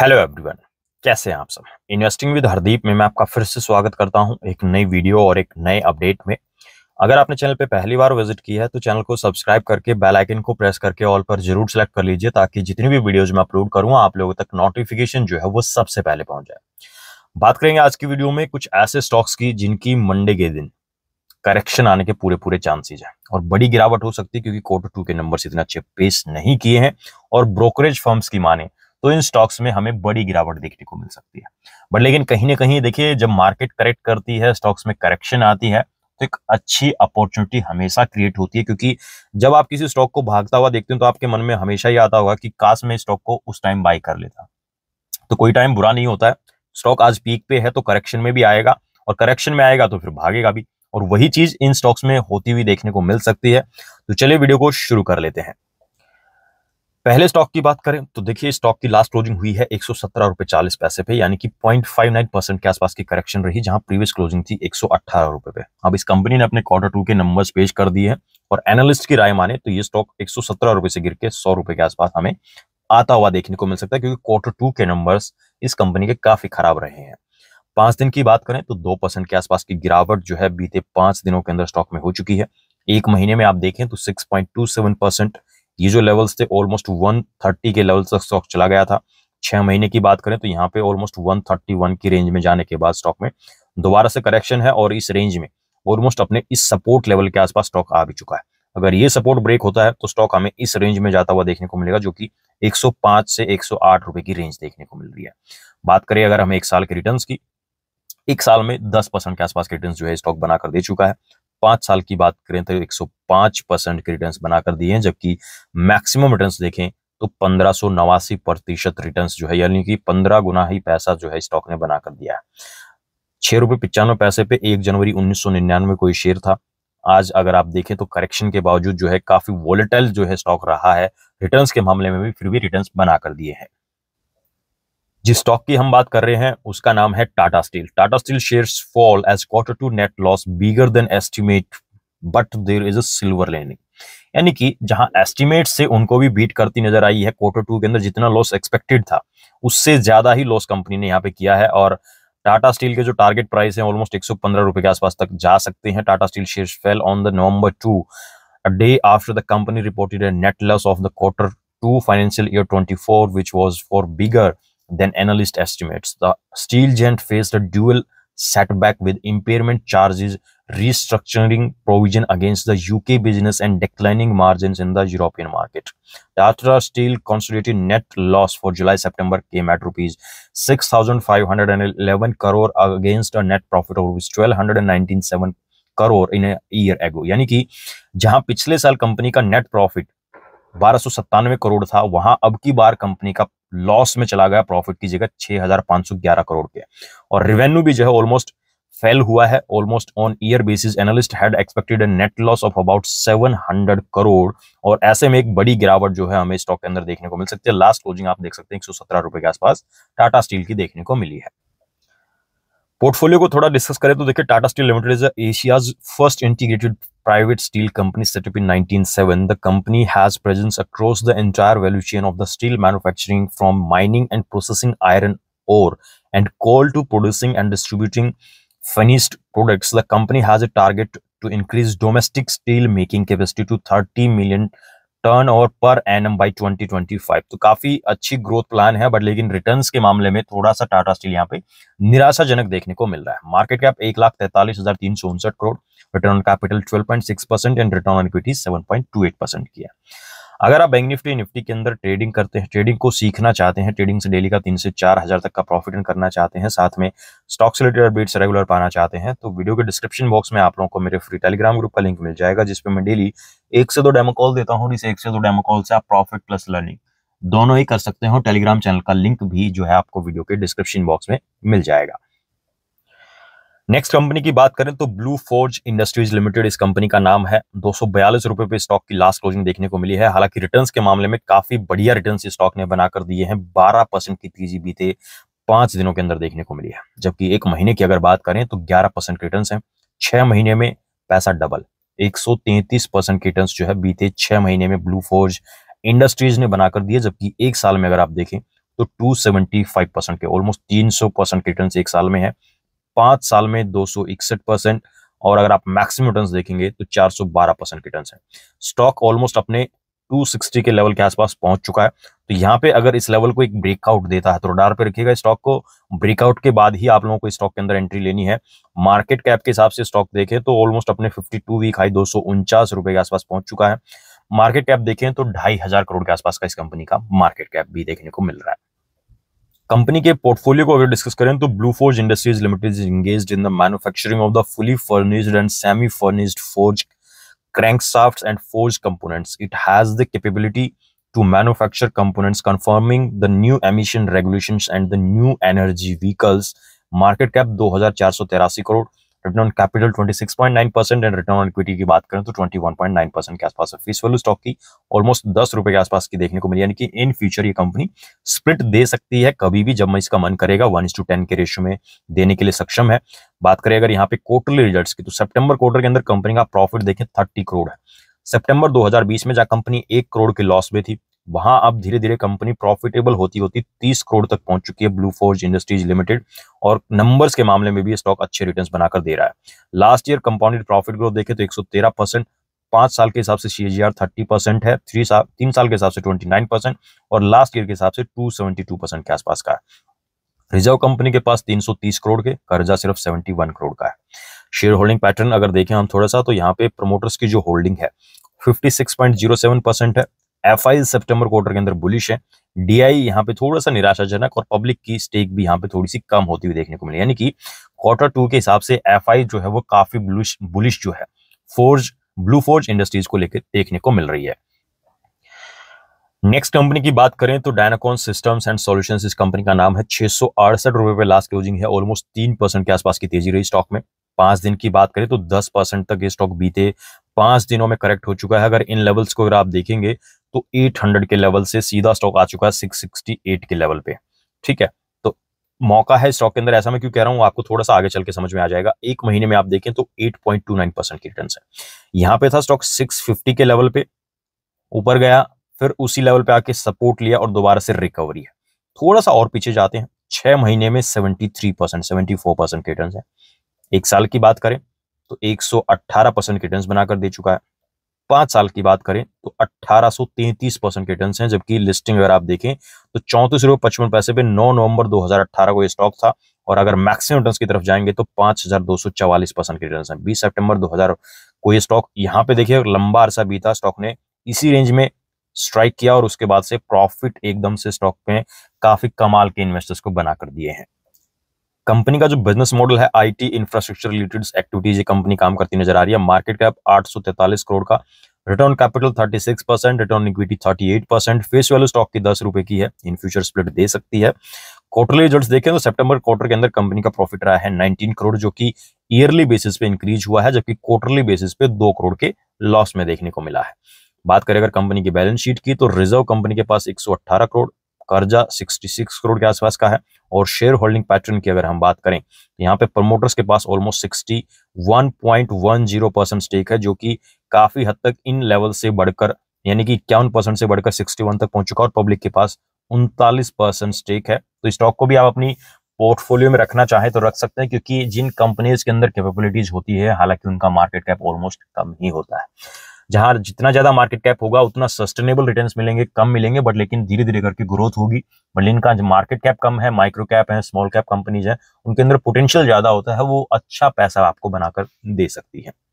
Hello everyone कैसे हैं आप सब इन्वेस्टिंग विद हरदीप में मैं आपका फिर से स्वागत करता हूं एक नई वीडियो और एक नए अपडेट में अगर आपने चैनल पे पहली बार विजिट किया है तो चैनल को सब्सक्राइब करके बेल आइकन को प्रेस करके ऑल पर जरूर सेलेक्ट कर लीजिए ताकि जितनी भी वीडियोज मैं अपलोड करूँ आप लोगों तक नोटिफिकेशन जो है वो सबसे पहले पहुंच जाए बात करेंगे आज की वीडियो में कुछ ऐसे स्टॉक्स की जिनकी मंडे के दिन करेक्शन आने के पूरे पूरे चांसेज हैं और बड़ी गिरावट हो सकती है क्योंकि क्वार्टर टू के नंबर इतने अच्छे पेश नहीं किए हैं और ब्रोकरेज फर्म्स की माने तो इन स्टॉक्स में हमें बड़ी गिरावट देखने को मिल सकती है बट लेकिन कहीं ना कहीं देखिए जब मार्केट करेक्ट करती है स्टॉक्स में करेक्शन आती है तो एक अच्छी अपॉर्चुनिटी हमेशा क्रिएट होती है क्योंकि जब आप किसी स्टॉक को भागता हुआ देखते हो तो आपके मन में हमेशा ही आता होगा कि काश मैं स्टॉक को उस टाइम बाय कर लेता तो कोई टाइम बुरा नहीं होता है स्टॉक आज पीक पे है तो करेक्शन में भी आएगा और करेक्शन में आएगा तो फिर भागेगा भी और वही चीज इन स्टॉक्स में होती हुई देखने को मिल सकती है तो चलिए वीडियो को शुरू कर लेते हैं पहले स्टॉक की बात करें तो देखिए स्टॉक की लास्ट क्लोजिंग हुई है एक सौ पैसे पे यानी कि 0.59 परसेंट के आसपास की करेक्शन रही जहां प्रीवियस क्लोजिंग थी एक रुपए पे अब इस कंपनी ने अपने क्वार्टर टू के नंबर्स पेश कर दिए हैं और एनालिस्ट की राय माने तो ये स्टॉक एक रुपए से गिर के सौ रुपए के आसपास हमें आता हुआ देखने को मिल सकता है क्योंकि क्वार्टर टू के नंबर्स इस कंपनी के काफी खराब रहे हैं पांच दिन की बात करें तो दो परसेंट के आसपास की गिरावट जो है बीते पांच दिनों के अंदर स्टॉक में हो चुकी है एक महीने में आप देखें तो सिक्स परसेंट ये जो लेवल्स थे ऑलमोस्ट 130 के लेवल तक स्टॉक चला गया था छह महीने की बात करें तो यहाँ पे ऑलमोस्ट 131 की रेंज में जाने के बाद स्टॉक में दोबारा से करेक्शन है और इस रेंज में ऑलमोस्ट अपने इस सपोर्ट लेवल के आसपास स्टॉक आ भी चुका है अगर ये सपोर्ट ब्रेक होता है तो स्टॉक हमें इस रेंज में जाता हुआ देखने को मिलेगा जो कि 105 से 108 रुपए की रेंज देखने को मिल रही है बात करें अगर हमें एक साल के रिटर्न्स की एक साल में 10 परसेंट के आसपास के रिटर्न्स जो है स्टॉक बनाकर दे चुका है पांच साल की बात करें तो 105 परसेंट के रिटर्न बनाकर दिए हैं जबकि मैक्सिमम रिटर्न देखें तो पंद्रह नवासी प्रतिशत रिटर्न जो है यानी कि पंद्रह गुना ही पैसा जो है स्टॉक ने बनाकर दिया है छह रुपए पिचानवे पैसे पे एक जनवरी उन्नीस सौ निन्यानवे कोई शेयर था आज अगर आप देखें तो करेक्शन के बावजूद जो है काफी वोलेटाइल जो है स्टॉक रहा है रिटर्न के मामले में भी फिर भी रिटर्न बनाकर दिए हैं जिस स्टॉक की हम बात कर रहे हैं उसका नाम है Tata Steel Tata Steel shares fall as quarter two net loss bigger than estimate but there is a silver यानी कि जहां एस्टिमेट से उनको भी बीट करती नजर आई है क्वार्टर टू के अंदर जितना लॉस एक्सपेक्टेड था उससे ज्यादा ही लॉस कंपनी ने यहाँ पे किया है और टाटा स्टील के जो टारगेट प्राइस है ऑलमोस्ट एक सौ रुपए के आसपास तक जा सकते हैं Tata Steel shares fell on the November two day after the company reported net loss of the quarter two financial year four which was far bigger than analyst estimates. The steel giant faced a dual setback with impairment charges, restructuring provision against the UK business and declining margins in the European market. Tata Steel consolidated net loss for July-September came at rupees 6,511 crore against a net profit of rupees 1,219.7 crore in year ago यानी कि जहां पिछले साल company का net profit बारह करोड़ था वहां अब की बार कंपनी का लॉस में चला गया प्रॉफिट की जगह 6,511 करोड़ पे और रिवेन्यू भी जो है ऑलमोस्ट फेल हुआ है almost on year basis analyst had expected a net loss of about 700 crore और ऐसे में एक बड़ी गिरावट जो है हमें स्टॉक के अंदर देखने को मिल सकती है लास्ट क्लोजिंग आप देख सकते हैं एक सौ के आसपास टाटा स्टील की देखने को मिली है पोर्टफोलियो को थोड़ा डिस्कस करें तो देखिए Tata Steel Limited is Asia's first integrated private steel company set up in 1907, the company has presence across the entire value chain of the steel manufacturing from mining and processing iron ore and coal to producing and distributing finished products. The company has a target to increase domestic steel making capacity to 30 million turnover पर N M by twenty twenty five तो काफी अच्छी growth plan है but लेकिन return के मामले में थोड़ा सा टाटा स्टील यहाँ पे निराशाजनक देखने को मिल रहा है मार्केट कैप एक लाख तैतालीस हजार तीन सौ उनसठ crore return on capital 12.6 percent and return on equity 7.28 percent किया अगर आप बैंक निफ्टी निफ्टी के अंदर ट्रेडिंग करते हैं ट्रेडिंग को सीखना चाहते हैं ट्रेडिंग से डेली का तीन से चार हजार तक का प्रॉफिट करना चाहते हैं साथ में स्टॉक से रिलेटेड अपडेट्स रेगुलर पाना चाहते हैं तो वीडियो के डिस्क्रिप्शन बॉक्स में आप लोगों को मेरे फ्री टेलीग्राम ग्रुप का लिंक मिल जाएगा जिसपे मैं डेली एक से दो डेमो कॉल देता हूँ इसे एक से दो डेमो कॉल से आप प्रॉफिट प्लस लर्निंग दोनों ही कर सकते हो टेलीग्राम चैनल का लिंक भी जो है आपको वीडियो के डिस्क्रिप्शन बॉक्स में मिल जाएगा नेक्स्ट कंपनी की बात करें तो ब्लू फोर्ज इंडस्ट्रीज लिमिटेड इस कंपनी का नाम है दो सौ रुपए पे स्टॉक की लास्ट क्लोजिंग देखने को मिली है हालांकि रिटर्न्स के मामले में काफी बढ़िया रिटर्न्स इस स्टॉक ने बनाकर दिए हैं 12 परसेंट की तेजी बीते पांच दिनों के अंदर देखने को मिली है जबकि एक महीने की अगर बात करें तो ग्यारह परसेंट रिटर्न है छह महीने में पैसा डबल एक परसेंट रिटर्न जो है बीते छह महीने में ब्लू फोर्ज इंडस्ट्रीज ने बनाकर दिए जबकि एक साल में अगर आप देखें तो टू परसेंट के ऑलमोस्ट सौ परसेंट रिटर्न एक साल में है पांच साल में दो परसेंट और अगर आप मैक्सिमम रिटर्न देखेंगे तो 412 परसेंट रिटर्न है स्टॉक ऑलमोस्ट अपने 260 के लेवल के आसपास पहुंच चुका है तो यहाँ पे अगर इस लेवल को एक ब्रेकआउट देता है तो रडार पे रखिएगा स्टॉक को ब्रेकआउट के बाद ही आप लोगों को स्टॉक के अंदर एंट्री लेनी है मार्केट कैप के हिसाब से स्टॉक देखें तो ऑलमोस्ट अपने 52 वीक हाई दो रुपए के आसपास पहुंच चुका है मार्केट कैप देखें तो ढाई हजार करोड़ के आसपास का इस कंपनी का मार्केट कैप भी देखने को मिल रहा है कंपनी के पोर्टफोलियो को अगर डिस्कस करें तो Blue Forge Industries Limited engage in the manufacturing of the fully furnished and semi furnished forge shaft and forge components it has the capability to manufacture components conforming the new emission regulations and the new energy vehicles market cap दो crore return on capital 26.9 percent and return on equity की बात करें तो 21.9 percent के आसपास face value stock की almost दस रुपए के आसपास की देखने को मिली यानी कि इन फ्यूचर ये कंपनी स्प्लिट दे सकती है कभी भी जब मैं इसका मन करेगा वन टू टेन के रेशियो में देने के लिए सक्षम है बात करें अगर यहाँ पे क्वार्टरली रिजल्ट की तो सेप्टेबर क्वार्टर के अंदर कंपनी का प्रॉफिट देखें थर्टी करोड़ है सितंबर 2020 में जहाँ कंपनी एक करोड़ के लॉस में थी वहां अब धीरे धीरे कंपनी प्रॉफिटेबल होती होती 30 करोड़ तक पहुंच चुकी है ब्लू फोर्ज इंडस्ट्रीज लिमिटेड और नंबर्स के मामले में भी स्टॉक अच्छे रिटर्न्स बनाकर दे रहा है last year compounded profit growth देखे तो 113 परसेंट पांच साल के हिसाब से सी थर्टी परसेंट है थ्री साल तीन साल के हिसाब से ट्वेंटी नाइन परसेंट और लास्ट ईयर के हिसाब से टू सेवेंटी टू परसेंट के आसपास का है रिजर्व कंपनी के पास 330 करोड़ के कर्जा सिर्फ 71 करोड़ का है शेयर होल्डिंग पैटर्न अगर देखें हम थोड़ा सा तो यहाँ पे प्रमोटर्स की जो होल्डिंग है 56.07 परसेंट है एफ आई सेप्टेम्बर क्वार्टर के अंदर बुलिश है डीआई यहाँ पे थोड़ा सा निराशाजनक और पब्लिक की स्टेक भी यहाँ पे थोड़ी सी कम होती हुई देखने को मिली यानी कि क्वार्टर टू के हिसाब से एफ जो है वो काफी बुलिश बुलिश जो है फोर्ज ब्लू फोर्ज इंडस्ट्रीज को लेकर देखने को मिल रही है नेक्स्ट कंपनी की बात करें तो डायनाकॉन सिस्टम्स एंड सॉल्यूशंस इस कंपनी का नाम है छह सौ अड़सठ रुपए पे लास्ट क्लोजिंग है ऑलमोस्ट तीन परसेंट के आसपास की तेजी रही स्टॉक में पांच दिन की बात करें तो दस परसेंट तक ये स्टॉक बीते पांच दिनों में करेक्ट हो चुका है अगर इन लेवल्स को अगर आप देखेंगे तो 800 के लेवल से सीधा स्टॉक आ चुका है 668 के लेवल पे ठीक है तो मौका है स्टॉक के अंदर ऐसा मैं क्यों कह रहा हूं आपको थोड़ा सा आगे चल के समझ में आ जाएगा एक महीने में आप देखें तो 8.29 परसेंट की रिटर्न है यहां पे था स्टॉक 650 के लेवल पे ऊपर गया फिर उसी लेवल पे आके सपोर्ट लिया और दोबारा से रिकवरी है थोड़ा सा और पीछे जाते हैं छह महीने में seventy three percent seventy four percent return है एक साल की बात करें तो 118 परसेंट रिटर्न बनाकर दे चुका है पांच साल की बात करें तो 1833 परसेंट के रिटर्न्स हैं जबकि लिस्टिंग अगर आप देखें तो चौंतीस रुपए पचपन पैसे पे 9 नवंबर 2018 को ये स्टॉक था और अगर मैक्सिमम रिटर्न्स की तरफ जाएंगे तो 5244 परसेंट के रिटर्न्स हैं 20 सितंबर 2000 को ये स्टॉक यहाँ पे देखिए लंबा अरसा बीता स्टॉक ने इसी रेंज में स्ट्राइक किया और उसके बाद से प्रॉफिट एकदम से स्टॉक में काफी कमाल के इन्वेस्टर्स को बनाकर दिए हैं कंपनी का जो बिजनेस मॉडल है आईटी इंफ्रास्ट्रक्चर रिलेटेड एक्टिविटीज ये कंपनी काम करती नजर आ रही है मार्केट कैप 843 करोड़ का return capital 36 percent return equity 38 percent face value stock की दस रुपए की है इन फ्यूचर स्प्लिट दे सकती है क्वार्टरली रिजल्ट्स देखें तो सितंबर क्वार्टर के अंदर कंपनी का प्रॉफिट रहा है 19 करोड़ जो कि ईयरली बेसिस पे इंक्रीज हुआ है जबकि क्वार्टरली बेसिस पे दो करोड़ के लॉस में देखने को मिला है बात करें अगर कंपनी की बैलेंस शीट की तो रिजर्व कंपनी के पास एक करोड़ कर्जा 66 करोड़ के आसपास का है और शेयर होल्डिंग पैटर्न की अगर हम बात करें तो यहाँ पे प्रमोटर्स के पास ऑलमोस्ट 61.10 परसेंट स्टेक है जो कि काफी हद तक इन लेवल से बढ़कर यानी कि इक्यावन परसेंट से बढ़कर 61 तक पहुंच चुका और पब्लिक के पास उनतालीस परसेंट स्टेक है तो स्टॉक को भी आप अपनी पोर्टफोलियो में रखना चाहें तो रख सकते हैं क्योंकि जिन कंपनीज के अंदर कैपेबिलिटीज होती है हालांकि उनका मार्केट कैप ऑलमोस्ट कम ही होता है जहां जितना ज्यादा मार्केट कैप होगा उतना सस्टेनेबल रिटर्न मिलेंगे कम मिलेंगे बट लेकिन धीरे धीरे करके ग्रोथ होगी बट इनका मार्केट कैप कम है माइक्रो कैप है स्मॉल कैप कंपनीज है उनके अंदर पोटेंशियल ज्यादा होता है वो अच्छा पैसा आपको बनाकर दे सकती है